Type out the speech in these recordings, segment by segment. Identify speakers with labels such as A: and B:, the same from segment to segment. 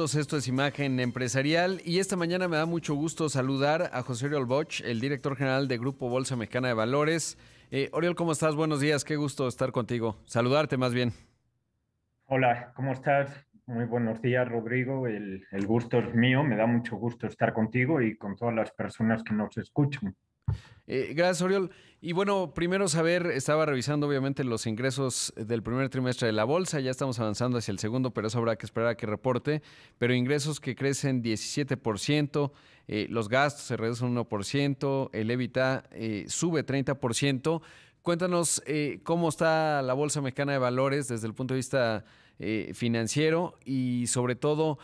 A: Esto es Imagen Empresarial. Y esta mañana me da mucho gusto saludar a José Oriol Boch, el director general de Grupo Bolsa Mexicana de Valores. Eh, Oriol, ¿cómo estás? Buenos días. Qué gusto estar contigo. Saludarte más bien.
B: Hola, ¿cómo estás? Muy buenos días, Rodrigo. el gusto es mío. Me da mucho gusto estar contigo y con todas las personas que nos escuchan.
A: Eh, gracias, Oriol. Y bueno, primero saber, estaba revisando obviamente los ingresos del primer trimestre de la bolsa, ya estamos avanzando hacia el segundo, pero eso habrá que esperar a que reporte, pero ingresos que crecen 17%, eh, los gastos se reducen 1%, el EBITDA eh, sube 30%. Cuéntanos cómo está la Bolsa Mexicana de Valores desde el punto de vista financiero y sobre todo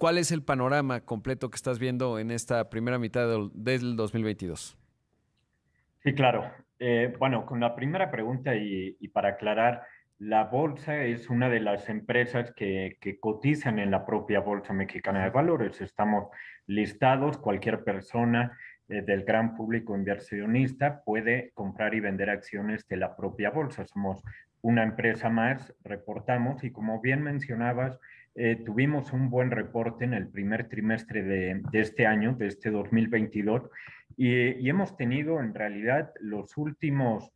A: ¿Cuál es el panorama completo que estás viendo en esta primera mitad del 2022? Sí, claro.
B: Eh, bueno, con la primera pregunta y, para aclarar, la bolsa es una de las empresas que, cotizan en la propia Bolsa Mexicana de Valores. Estamos listados, cualquier persona eh, del gran público inversionista puede comprar y vender acciones de la propia bolsa. Somos una empresa más, reportamos y como bien mencionabas, eh, tuvimos un buen reporte en el primer trimestre de, este año, de este 2022, y, hemos tenido en realidad los últimos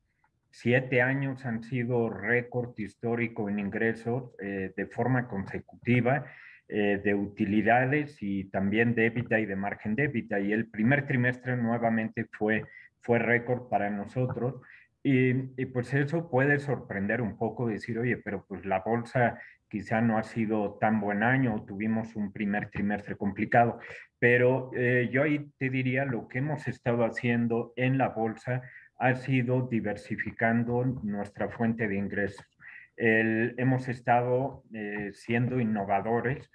B: siete años han sido récord histórico en ingresos eh, de forma consecutiva. Eh, de utilidades y también de EBITDA y de margen de EBITDA. Y el primer trimestre nuevamente fue, fue récord para nosotros. Y, y, pues eso puede sorprender un poco, decir, oye, pero pues la bolsa quizá no ha sido tan buen año, tuvimos un primer trimestre complicado, pero eh, yo ahí te diría lo que hemos estado haciendo en la bolsa ha sido diversificando nuestra fuente de ingresos. hemos estado eh, siendo innovadores.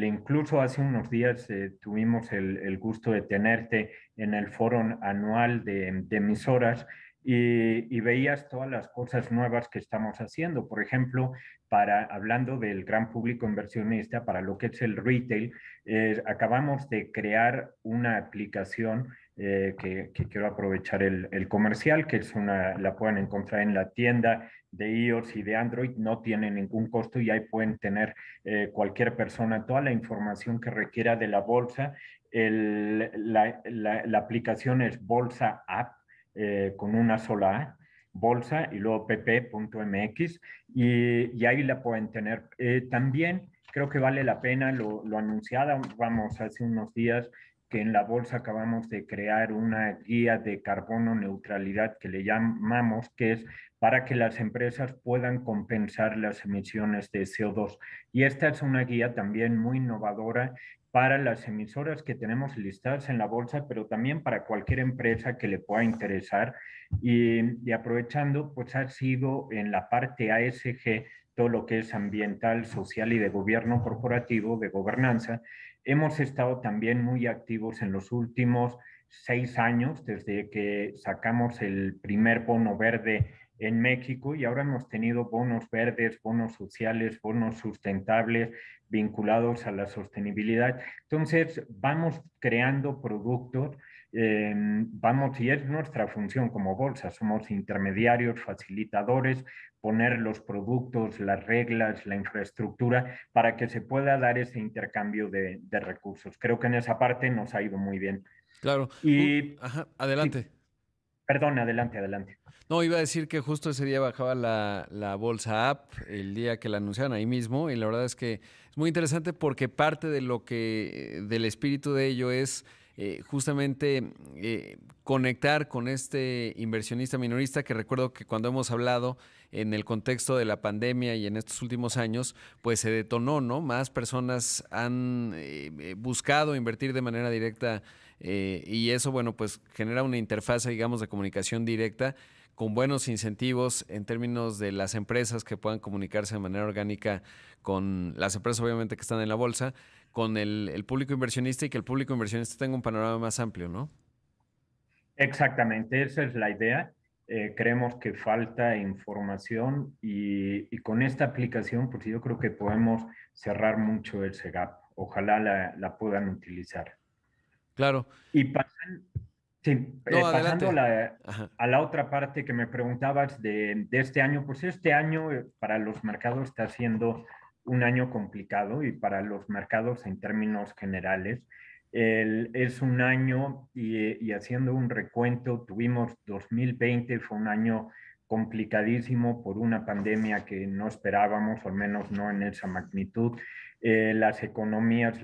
B: incluso hace unos días eh, tuvimos el, gusto de tenerte en el foro anual de, emisoras y, veías todas las cosas nuevas que estamos haciendo. Por ejemplo, para, hablando del gran público inversionista, para lo que es el retail, eh, acabamos de crear una aplicación eh, que, quiero aprovechar el, comercial, que es una, la pueden encontrar en la tienda de iOS y de Android, no tiene ningún costo y ahí pueden tener eh, cualquier persona toda la información que requiera de la bolsa. la, la, aplicación es Bolsa App con una sola A bolsa y luego pp.mx y, ahí la pueden tener. Eh, también creo que vale la pena lo, lo anunciada, vamos, hace unos días que en la bolsa acabamos de crear una guía de carbono neutralidad que le llamamos, que es para que las empresas puedan compensar las emisiones de CO2. Y esta es una guía también muy innovadora para las emisoras que tenemos listadas en la bolsa, pero también para cualquier empresa que le pueda interesar. Y, aprovechando, pues ha sido en la parte ASG todo lo que es ambiental, social y de gobierno corporativo, de gobernanza. Hemos estado también muy activos en los últimos seis años, desde que sacamos el primer bono verde en México y ahora hemos tenido bonos verdes, bonos sociales, bonos sustentables, vinculados a la sostenibilidad. Entonces, vamos creando productos, eh, vamos, y es nuestra función como bolsa, somos intermediarios, facilitadores, poner los productos, las reglas, la infraestructura, para que se pueda dar ese intercambio de, recursos. Creo que en esa parte nos ha ido muy bien.
A: Claro. Y, adelante. Perdón, adelante, adelante. No, iba a decir que justo ese día bajaba la, la, bolsa app, el día que la anunciaron ahí mismo, y la verdad es que es muy interesante porque parte de lo que, del espíritu de ello es eh, justamente eh, conectar con este inversionista minorista que recuerdo que cuando hemos hablado en el contexto de la pandemia y en estos últimos años, pues se detonó, ¿no? Más personas han eh, buscado invertir de manera directa eh, y eso, bueno, pues genera una interfaz, digamos, de comunicación directa con buenos incentivos en términos de las empresas que puedan comunicarse de manera orgánica con las empresas obviamente que están en la bolsa, con el, público inversionista y que el público inversionista tenga un panorama más amplio, ¿no?
B: Exactamente, esa es la idea. Eh, creemos que falta información y, con esta aplicación, pues yo creo que podemos cerrar mucho ese gap. Ojalá la puedan utilizar.
A: Claro. Y eh, pasando
B: a la otra parte que me preguntabas de, este año, pues este año eh, para los mercados está siendo un año complicado y para los mercados en términos generales. es un año y, haciendo un recuento, tuvimos 2020, fue un año complicadísimo por una pandemia que no esperábamos, al menos no en esa magnitud. Eh, las economías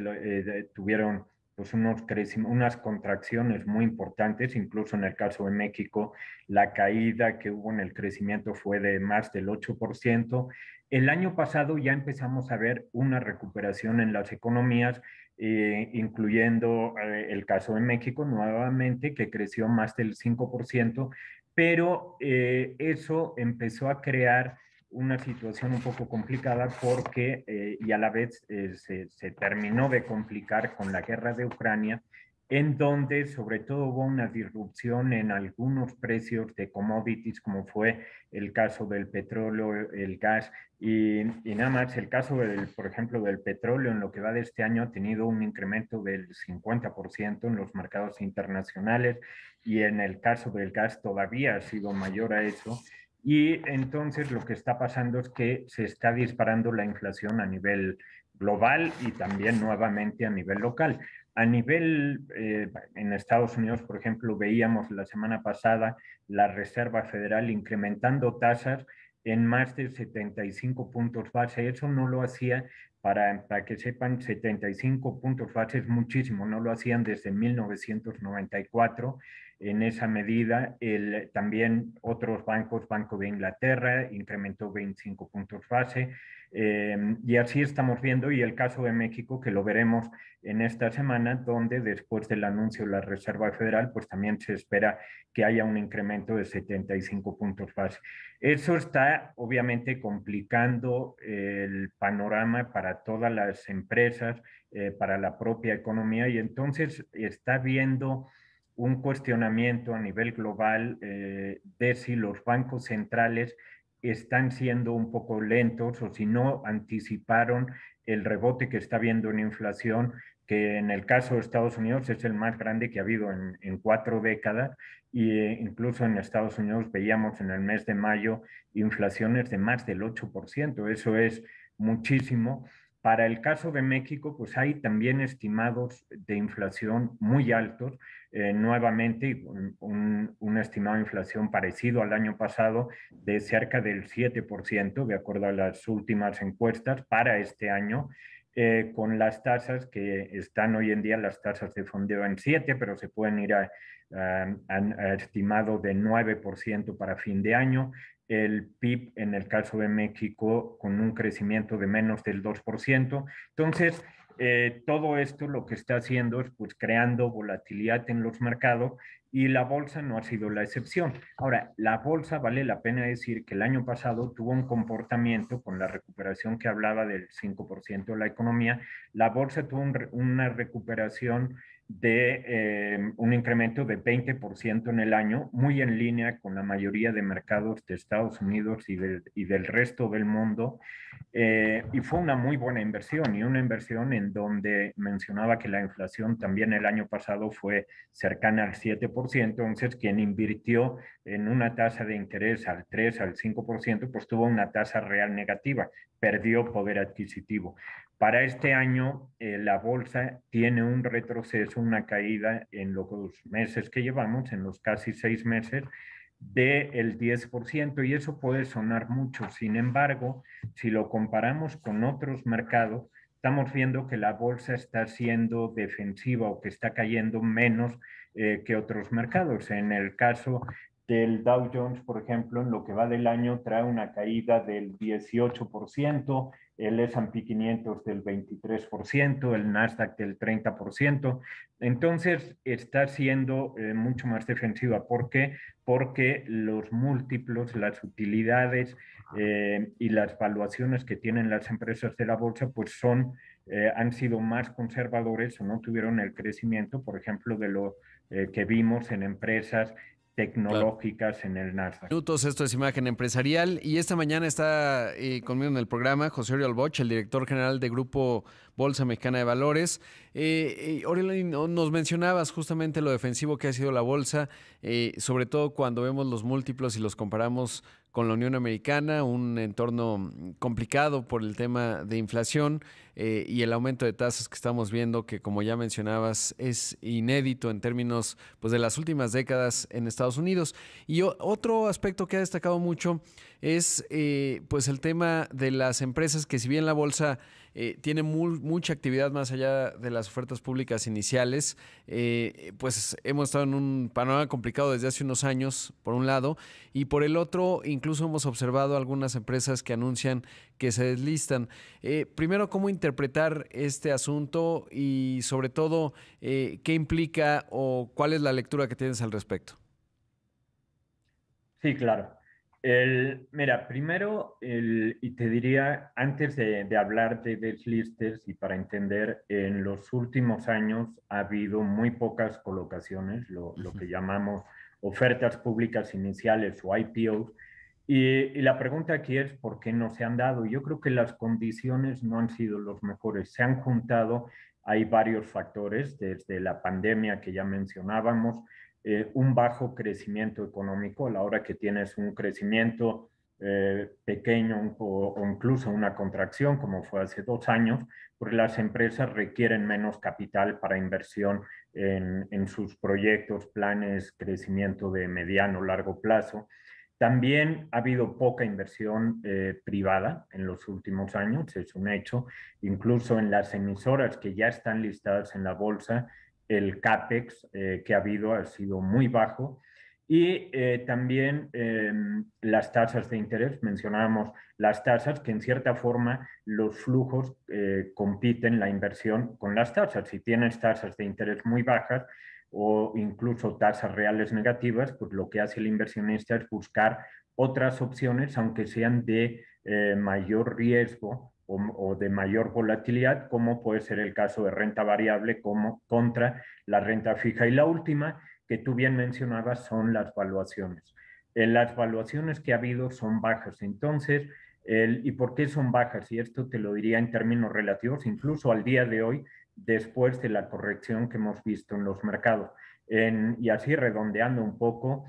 B: tuvieron pues unos unas contracciones muy importantes, incluso en el caso de México, la caída que hubo en el crecimiento fue de más del 8%. El año pasado ya empezamos a ver una recuperación en las economías, eh, incluyendo eh, el caso de México nuevamente, que creció más del 5%, pero eh, eso empezó a crear una situación un poco complicada porque, eh, y a la vez eh, se, terminó de complicar con la guerra de Ucrania, en donde sobre todo hubo una disrupción en algunos precios de commodities, como fue el caso del petróleo, el gas, y, nada más el caso, del, por ejemplo, del petróleo en lo que va de este año ha tenido un incremento del 50% en los mercados internacionales y en el caso del gas todavía ha sido mayor a eso. Y entonces lo que está pasando es que se está disparando la inflación a nivel global y también nuevamente a nivel local. A nivel eh, en Estados Unidos, por ejemplo, veíamos la semana pasada la Reserva Federal incrementando tasas en más de 75 puntos base. Eso no lo hacía, para, para que sepan, 75 puntos base es muchísimo, no lo hacían desde 1994 en esa medida, también otros bancos, Banco de Inglaterra, incrementó 25 puntos base. Em, y así estamos viendo, y el caso de México, que lo veremos en esta semana, donde después del anuncio de la Reserva Federal, pues también se espera que haya un incremento de 75 puntos base. Eso está obviamente complicando el panorama para todas las empresas, eh, para la propia economía, y entonces está viendo un cuestionamiento a nivel global eh, de si los bancos centrales están siendo un poco lentos o si no anticiparon el rebote que está viendo en inflación, que en el caso de Estados Unidos es el más grande que ha habido en, en cuatro décadas, e incluso en Estados Unidos veíamos en el mes de mayo inflaciones de más del 8%, eso es muchísimo. Para el caso de México, pues hay también estimados de inflación muy altos. Eh, nuevamente, un, un, estimado de inflación parecido al año pasado de cerca del 7%, de acuerdo a las últimas encuestas, para este año. Eh, con las tasas que están hoy en día, las tasas de fondeo en 7, pero se pueden ir a, a estimado de 9% para fin de año. El PIB en el caso de México con un crecimiento de menos del 2%. Entonces, eh, todo esto lo que está haciendo es pues creando volatilidad en los mercados y la bolsa no ha sido la excepción. Ahora, la bolsa vale la pena decir que el año pasado tuvo un comportamiento con la recuperación que hablaba del 5% de la economía. La bolsa tuvo una recuperación de em, un incremento de 20% en el año, muy en línea con la mayoría de mercados de Estados Unidos y del, resto del mundo. Eh, y fue una muy buena inversión y una inversión en donde mencionaba que la inflación también el año pasado fue cercana al 7%, entonces quien invirtió en una tasa de interés al 3, al 5%, pues tuvo una tasa real negativa, perdió poder adquisitivo. Para este año, eh, la bolsa tiene un retroceso, una caída en los meses que llevamos, en los casi seis meses, del 10%, y eso puede sonar mucho. Sin embargo, si lo comparamos con otros mercados, estamos viendo que la bolsa está siendo defensiva o que está cayendo menos eh, que otros mercados. En el caso del Dow Jones, por ejemplo, en lo que va del año trae una caída del 18%, el S&P 500 del 23%, el Nasdaq del 30%. Entonces está siendo eh, mucho más defensiva. ¿Por qué? Porque los múltiplos, las utilidades eh, y las valuaciones que tienen las empresas de la bolsa, pues son, eh, han sido más conservadores o no tuvieron el crecimiento, por ejemplo, de lo que vimos en empresas tecnológicas en el Nasdaq.
A: esto es Imagen Empresarial y esta mañana está eh, conmigo en el programa José Oriol Boch, el director general de Grupo Bolsa Mexicana de Valores. Eh, eh, Oriol, nos mencionabas justamente lo defensivo que ha sido la bolsa, sobre todo cuando vemos los múltiplos y los comparamos con la Unión Americana, un entorno mm, complicado por el tema de inflación eh, y el aumento de tasas que estamos viendo, que como ya mencionabas, es inédito en términos pues, de las últimas décadas en Estados Unidos. Y otro aspecto que ha destacado mucho es eh, pues el tema de las empresas que si bien la bolsa eh, tiene mucha actividad más allá de las ofertas públicas iniciales. Eh, pues hemos estado en un panorama complicado desde hace unos años, por un lado, y por el otro, incluso hemos observado algunas empresas que anuncian que se deslistan. Eh, primero, ¿cómo interpretar este asunto y sobre todo qué implica o cuál es la lectura que tienes al respecto?
B: Sí, claro. El, mira, primero, y te diría, antes de, hablar de deslisters y para entender, en los últimos años ha habido muy pocas colocaciones, lo, que llamamos ofertas públicas iniciales o IPOs. Y, la pregunta aquí es por qué no se han dado. Yo creo que las condiciones no han sido los mejores. Se han juntado, hay varios factores, desde la pandemia que ya mencionábamos, eh, un bajo crecimiento económico, a la hora que tienes un crecimiento eh, pequeño o, incluso una contracción, como fue hace dos años, porque las empresas requieren menos capital para inversión en, sus proyectos, planes, crecimiento de mediano, largo plazo. También ha habido poca inversión eh, privada en los últimos años, es un hecho. Incluso en las emisoras que ya están listadas en la bolsa, el CAPEX eh, que ha habido ha sido muy bajo y eh, también em, las tasas de interés, mencionábamos las tasas, que en cierta forma los flujos eh, compiten la inversión con las tasas. Si tienes tasas de interés muy bajas o incluso tasas reales negativas, pues lo que hace el inversionista es buscar otras opciones, aunque sean de mayor riesgo, o, de mayor volatilidad, como puede ser el caso de renta variable como contra la renta fija. Y la última, que tú bien mencionabas, son las valuaciones. en eh, las valuaciones que ha habido son bajas. Entonces, el, ¿y por qué son bajas? Y esto te lo diría en términos relativos, incluso al día de hoy, después de la corrección que hemos visto en los mercados. En, y así redondeando un poco,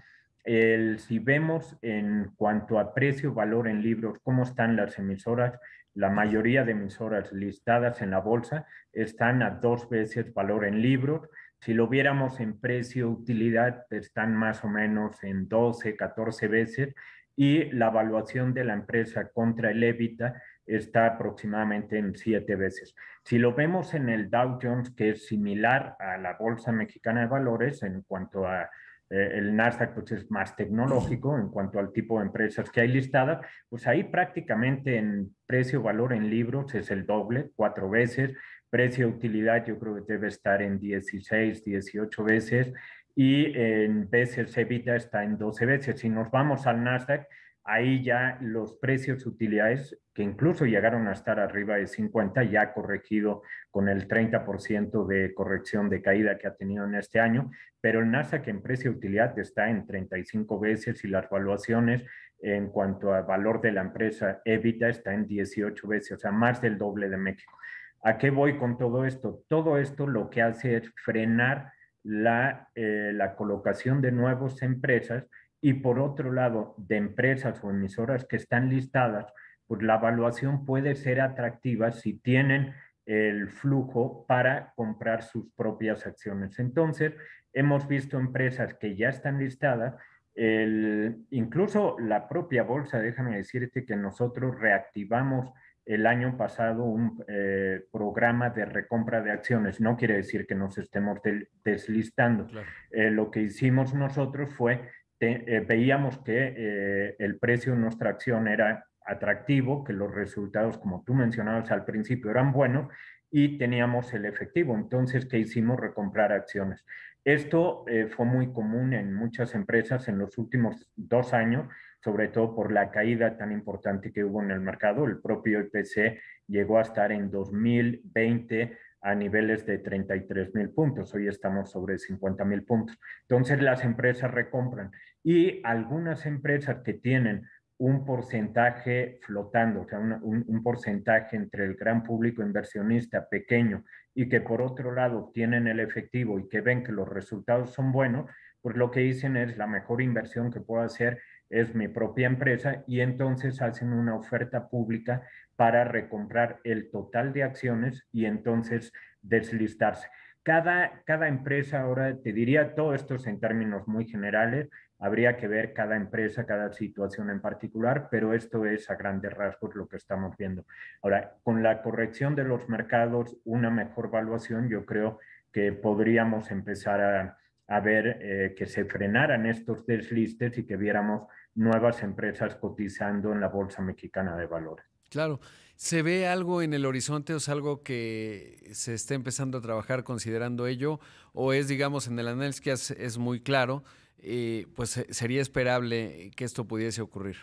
B: si vemos en cuanto a precio-valor en libros, cómo están las emisoras, la mayoría de emisoras listadas en la bolsa están a dos veces valor en libros. Si lo viéramos en precio-utilidad, están más o menos en 12, 14 veces y la evaluación de la empresa contra el EBITDA está aproximadamente en siete veces. Si lo vemos en el Dow Jones, que es similar a la Bolsa Mexicana de Valores en cuanto a eh, el Nasdaq pues es más tecnológico en cuanto al tipo de empresas que hay listadas, pues ahí prácticamente en precio-valor en libros es el doble, cuatro veces, precio-utilidad yo creo que debe estar en 16, 18 veces y en veces EBITDA está en 12 veces. Si nos vamos al Nasdaq, ahí ya los precios utilidades, que incluso llegaron a estar arriba de 50, ya corregido con el 30% de corrección de caída que ha tenido en este año, pero nasa que en precio utilidad está en 35 veces y las valuaciones en cuanto a valor de la empresa EBITDA está en 18 veces, o sea, más del doble de México. ¿A qué voy con todo esto? Todo esto lo que hace es frenar la eh, colocación de nuevas empresas y por otro lado de empresas o emisoras que están listadas, pues la evaluación puede ser atractiva si tienen el flujo para comprar sus propias acciones. Entonces, hemos visto empresas que ya están listadas, el, incluso la propia bolsa, déjame decirte que nosotros reactivamos el año pasado un eh, programa de recompra de acciones. No quiere decir que nos estemos deslistando. Eh, lo que hicimos nosotros fue eh, veíamos que eh, el precio de nuestra acción era atractivo, que los resultados, como tú mencionabas al principio, eran buenos y teníamos el efectivo. Entonces, ¿qué hicimos? Recomprar acciones. Esto eh, fue muy común en muchas empresas en los últimos dos años, sobre todo por la caída tan importante que hubo en el mercado. El propio IPC llegó a estar en 2020 a niveles de 33 mil puntos. Hoy estamos sobre 50 mil puntos. Entonces las empresas recompran y algunas empresas que tienen un porcentaje flotando, o sea, un, porcentaje entre el gran público inversionista pequeño y que por otro lado tienen el efectivo y que ven que los resultados son buenos, pues lo que dicen es la mejor inversión que puedo hacer es mi propia empresa y entonces hacen una oferta pública para recomprar el total de acciones y entonces deslistarse. Cada, cada empresa ahora, te diría todo esto en términos muy generales, Habría que ver cada empresa, cada situación en particular, pero esto es a grandes rasgos lo que estamos viendo. Ahora, con la corrección de los mercados, una mejor valuación, yo creo que podríamos empezar a, ver eh, que se frenaran estos deslistes y que viéramos nuevas empresas cotizando en la Bolsa Mexicana de Valores.
A: Claro. ¿Se ve algo en el horizonte o es algo que se está empezando a trabajar considerando ello? ¿O es, digamos, en el análisis que es muy claro? Eh, pues eh, sería esperable que esto pudiese ocurrir.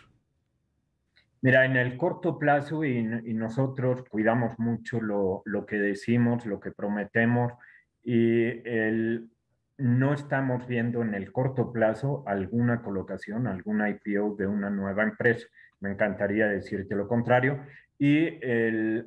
B: Mira, en el corto plazo, y, nosotros cuidamos mucho lo, que decimos, lo que prometemos, y no estamos viendo en el corto plazo alguna colocación, alguna IPO de una nueva empresa. Me encantaría decirte lo contrario, y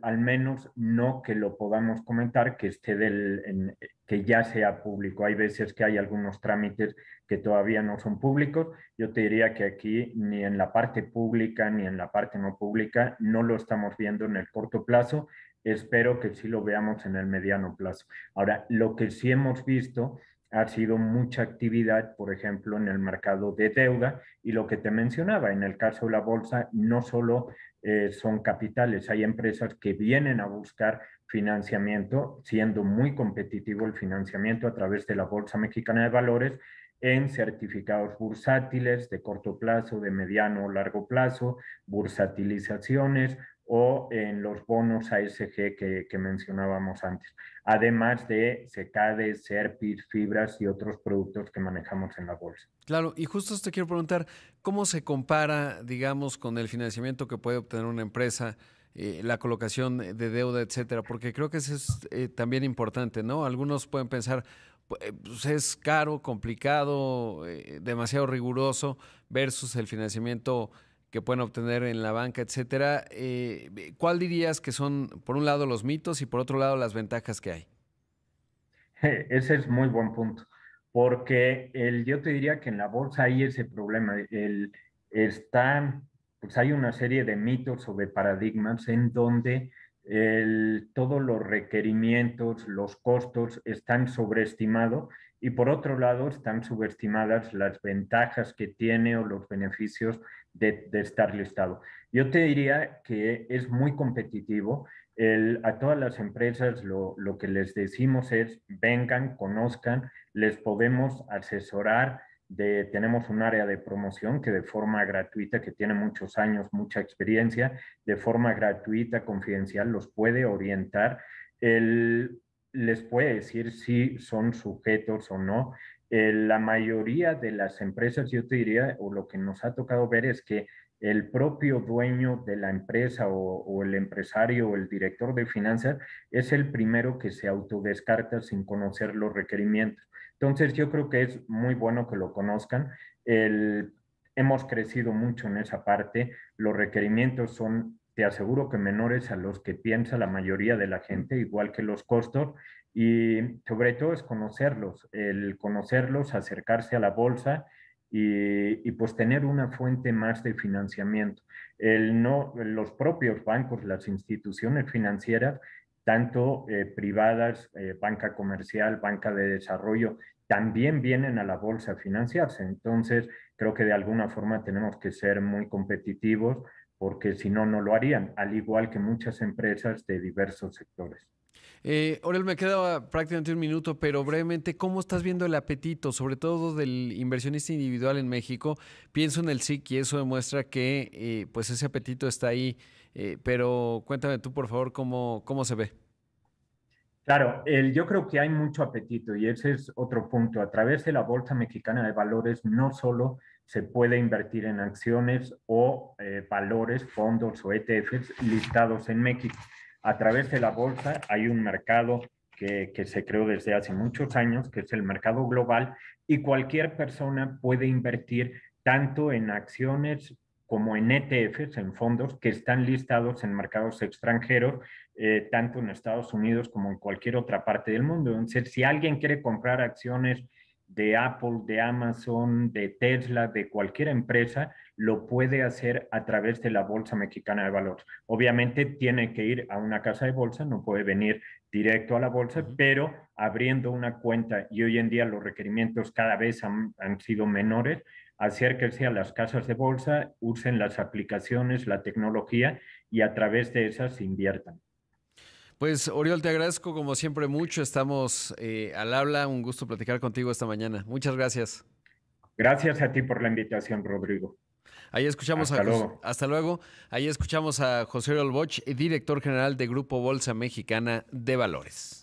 B: al menos no que lo podamos comentar que esté del, que ya sea público. Hay veces que hay algunos trámites que todavía no son públicos. Yo te diría que aquí ni en la parte pública ni en la parte no pública no lo estamos viendo en el corto plazo. Espero que sí lo veamos en el mediano plazo. Ahora, lo que sí hemos visto ha sido mucha actividad, por ejemplo, en el mercado de deuda y lo que te mencionaba, en el caso de la bolsa, no solo eh, son capitales, hay empresas que vienen a buscar financiamiento, siendo muy competitivo el financiamiento a través de la Bolsa Mexicana de Valores en certificados bursátiles de corto plazo, de mediano o largo plazo, bursatilizaciones, o en los bonos ASG que, que mencionábamos antes, además de secades, serpis, fibras y otros productos que manejamos en la bolsa.
A: Claro, y justo te quiero preguntar, ¿cómo se compara, digamos, con el financiamiento que puede obtener una empresa? Eh, la colocación de deuda, etcétera, porque creo que eso es eh, también importante, ¿no? Algunos pueden pensar, eh, pues es caro, complicado, demasiado riguroso versus el financiamiento que pueden obtener en la banca, etcétera. Eh, eh, ¿Cuál dirías que son, por un lado, los mitos y por otro lado, las ventajas que hay?
B: Ese es muy buen punto, porque el, yo te diría que en la bolsa hay ese problema. El, pues hay una serie de mitos o de paradigmas en donde el, todos los requerimientos, los costos están sobreestimados y por otro lado están subestimadas las ventajas que tiene o los beneficios de, estar listado. Yo te diría que es muy competitivo. a todas las empresas lo, que les decimos es vengan, conozcan, les podemos asesorar. tenemos un área de promoción que de forma gratuita, que tiene muchos años, mucha experiencia, de forma gratuita, confidencial, los puede orientar. les puede decir si son sujetos o no. Eh, la mayoría de las empresas, yo te diría, o lo que nos ha tocado ver es que el propio dueño de la empresa o, el empresario o el director de finanzas es el primero que se autodescarta sin conocer los requerimientos. Entonces yo creo que es muy bueno que lo conozcan. hemos crecido mucho en esa parte. Los requerimientos son, te aseguro que menores a los que piensa la mayoría de la gente, igual que los costos y sobre todo es conocerlos, el conocerlos, acercarse a la bolsa y, pues tener una fuente más de financiamiento. El no, los propios bancos, las instituciones financieras, tanto eh, privadas, eh, banca comercial, banca de desarrollo, también vienen a la bolsa a financiarse. Entonces, creo que de alguna forma tenemos que ser muy competitivos porque si no, no lo harían, al igual que muchas empresas de diversos sectores.
A: Eh, Aurel, me quedaba prácticamente un minuto, pero brevemente, ¿cómo estás viendo el apetito, sobre todo del inversionista individual en México? Pienso en el SIC y eso demuestra que eh, pues ese apetito está ahí, eh, pero cuéntame tú, por favor, cómo, se ve.
B: Claro, yo creo que hay mucho apetito y ese es otro punto. A través de la Bolsa Mexicana de Valores no solo se puede invertir en acciones o eh, valores, fondos o ETFs listados en México, a través de la bolsa hay un mercado que, se creó desde hace muchos años, que es el mercado global, y cualquier persona puede invertir tanto en acciones como en ETFs, en fondos que están listados en mercados extranjeros, eh, tanto en Estados Unidos como en cualquier otra parte del mundo. Entonces, si alguien quiere comprar acciones de Apple, de Amazon, de Tesla, de cualquier empresa, lo puede hacer a través de la Bolsa Mexicana de Valores. Obviamente tiene que ir a una casa de bolsa, no puede venir directo a la bolsa, pero abriendo una cuenta, y hoy en día los requerimientos cada vez han, sido menores, acérquense a las casas de bolsa, usen las aplicaciones, la tecnología y a través de esas inviertan.
A: Pues Oriol, te agradezco como siempre mucho. Estamos eh, al habla. Un gusto platicar contigo esta mañana. Muchas gracias.
B: Gracias a ti por la invitación, Rodrigo.
A: Ahí escuchamos hasta a luego. hasta luego. Ahí escuchamos a José Oriol director general de Grupo Bolsa Mexicana de Valores.